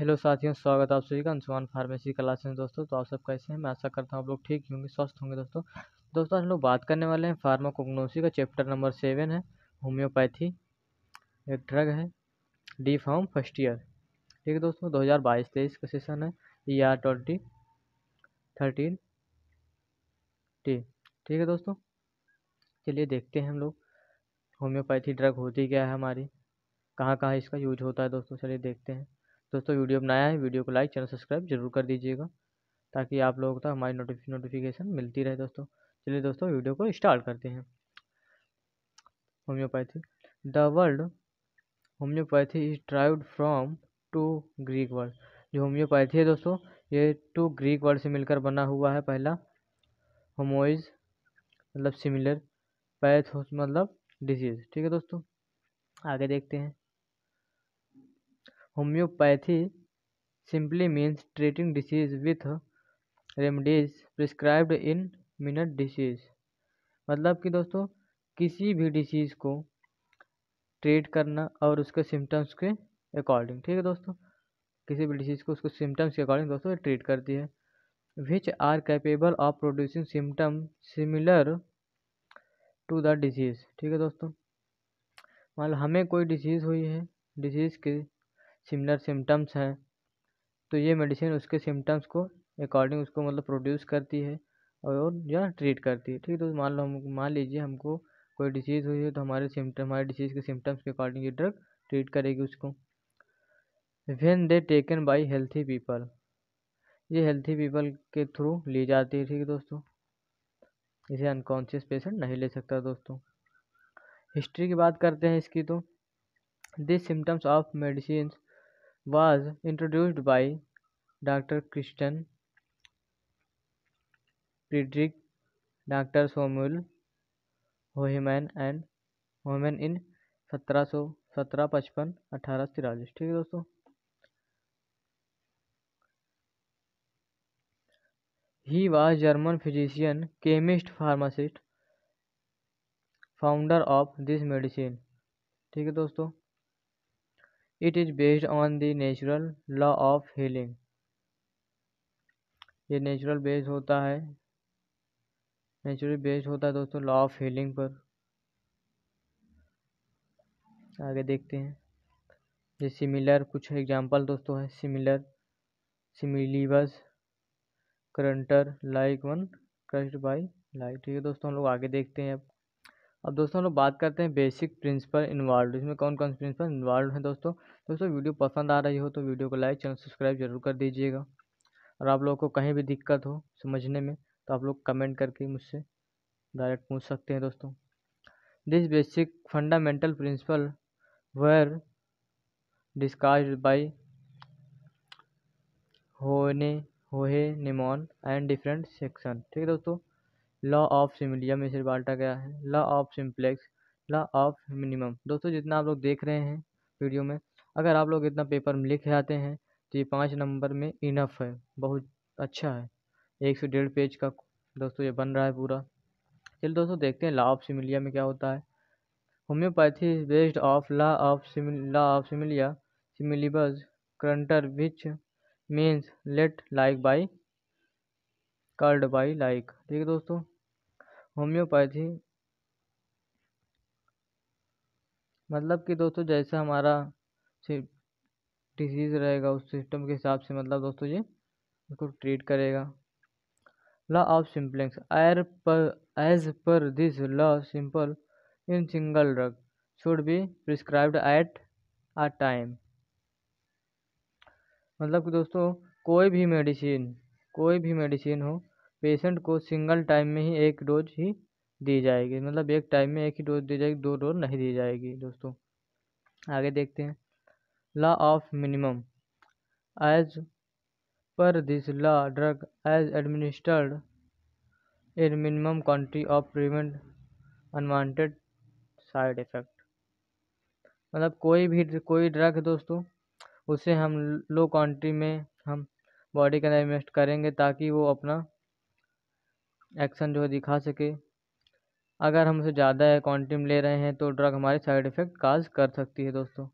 Hello साथियों स्वागत आप सभी का अंशुमान फार्मेसी क्लास में दोस्तों तो आप सब कैसे हैं मैं आशा करता हूँ आप लोग ठीक होंगे स्वस्थ होंगे दोस्तों दोस्तों हम लोग बात करने वाले हैं फार्माकोग्नोसी का चैप्टर नंबर सेवन है होम्योपैथी एक ड्रग है डी फॉर्म फर्स्ट ईयर ठीक है दोस्तों दो हज़ार बाईस तेईस का सेशन है E R twenty thirteen T ठीक है दोस्तों चलिए देखते हैं हम लोग होम्योपैथी ड्रग होती क्या है हमारी कहाँ कहाँ इसका यूज होता है दोस्तों चलिए देखते हैं दोस्तों वीडियो बनाया है वीडियो को लाइक चैनल सब्सक्राइब जरूर कर दीजिएगा ताकि आप लोगों तक हमारी नोटिफ नोटिफिकेशन मिलती रहे दोस्तों चलिए दोस्तों वीडियो को स्टार्ट करते हैं homeopathy the word homeopathy is derived from two Greek word जो होम्योपैथी है दोस्तों ये टू ग्रीक वर्ल्ड से मिलकर बना हुआ है पहला होमोइज मतलब सिमिलर पैथ मतलब डिजीज ठीक है दोस्तों आगे देखते हैं homeopathy simply means treating disease with remedies prescribed in minute disease मतलब कि दोस्तों किसी भी डिसीज़ को ट्रीट करना और उसके सिम्टम्स के अकॉर्डिंग ठीक है दोस्तों किसी भी डिसीज़ को उसके सिम्टम्स के अकॉर्डिंग दोस्तों ट्रीट करती है which are capable of producing symptom similar to the disease ठीक है दोस्तों मान मतलब लो हमें कोई डिसीज़ हुई है डिसीज़ के सिमिलर सिम्टम्स हैं तो ये मेडिसिन उसके सिम्टम्स को अकॉर्डिंग उसको मतलब प्रोड्यूस करती है और या ट्रीट करती है ठीक है तो मान लो हम मान लीजिए हमको कोई डिसीज़ हुई है तो हमारे सिम्टम हमारे डिसीज़ के सिम्टम्स के अकॉर्डिंग ये ड्रग ट्रीट करेगी उसको when they taken by healthy people ये हेल्थी पीपल के थ्रू ली जाती है ठीक है दोस्तों इसे अनकॉन्शियस पेशेंट नहीं ले सकता दोस्तों हिस्ट्री की बात करते हैं इसकी तो this symptoms of medicine was introduced by Doctor Christian Friedrich, Doctor Samuel Hahnemann and Hahnemann in सत्रह सौ सत्रह पचपन अठारह तिरालीस ठीक है दोस्तों he was German physician chemist pharmacist founder of this medicine ठीक है दोस्तों It is based on the natural law of healing. ये नेचुरल बेस होता है नेचुरल बेस होता है दोस्तों लॉ ऑफ हीलिंग पर आगे देखते हैं ये सिमिलर कुछ एग्जांपल दोस्तों है similar similibus curentur like one crust by like ठीक है दोस्तों हम लोग आगे देखते हैं अब अब दोस्तों हम लोग बात करते हैं बेसिक प्रिंसिपल इन्वॉल्व इसमें कौन कौन से प्रिंसिपल इन्वॉल्व हैं दोस्तों दोस्तों वीडियो पसंद आ रही हो तो वीडियो को लाइक चैनल सब्सक्राइब जरूर कर दीजिएगा और आप लोगों को कहीं भी दिक्कत हो समझने में तो आप लोग कमेंट करके मुझसे डायरेक्ट पूछ सकते हैं दोस्तों this basic fundamental principle were discussed by होने Hahnemann and different section ठीक है दोस्तों लॉ ऑफ सिमिलिया में बांटा गया है law of simplex law of minimum दोस्तों जितना आप लोग देख रहे हैं वीडियो में अगर आप लोग इतना पेपर में लिख जाते हैं तो ये पाँच नंबर में इनफ है बहुत अच्छा है एक से डेढ़ पेज का दोस्तों ये बन रहा है पूरा चलिए दोस्तों देखते हैं लॉ ऑफ सिमिलिया में क्या होता है homeopathy is based of law of law of similia similibus curentur which means let like be cured by like ठीक है दोस्तों होम्योपैथी मतलब कि दोस्तों जैसा हमारा डिजीज़ रहेगा उस सिस्टम के हिसाब से मतलब दोस्तों ये उसको ट्रीट करेगा लॉ ऑफ सिम्पलेक्स एयर पर as per this law simple in single drug should be prescribed at a time मतलब कि दोस्तों कोई भी मेडिसिन कोई भी मेडिसिन हो पेशेंट को सिंगल टाइम में ही एक डोज ही दी जाएगी मतलब एक टाइम में एक ही डोज दी जाएगी दो डोज नहीं दी जाएगी दोस्तों आगे देखते हैं law of minimum as per this law drug as administered in minimum quantity of prevent unwanted side effect मतलब कोई भी कोई ड्रग है दोस्तों उसे हम लो क्वान्टिटी में हम बॉडी के अंदर इन्वेस्ट करेंगे ताकि वो अपना एक्शन जो है दिखा सके अगर हम उसे ज़्यादा क्वांटिटी में ले रहे हैं तो ड्रग हमारे साइड इफ़ेक्ट काज कर सकती है दोस्तों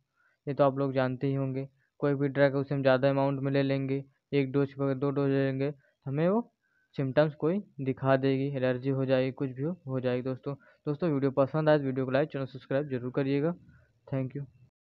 ये तो आप लोग जानते ही होंगे कोई भी ड्रग उसे हम ज़्यादा अमाउंट में ले लेंगे एक डोज दो डोज ले लेंगे तो हमें वो सिम्टम्स कोई दिखा देगी एलर्जी हो जाएगी कुछ भी हो, हो जाएगी दोस्तों दोस्तों वीडियो पसंद आए तो वीडियो को लाइक चैनल सब्सक्राइब जरूर करिएगा थैंक यू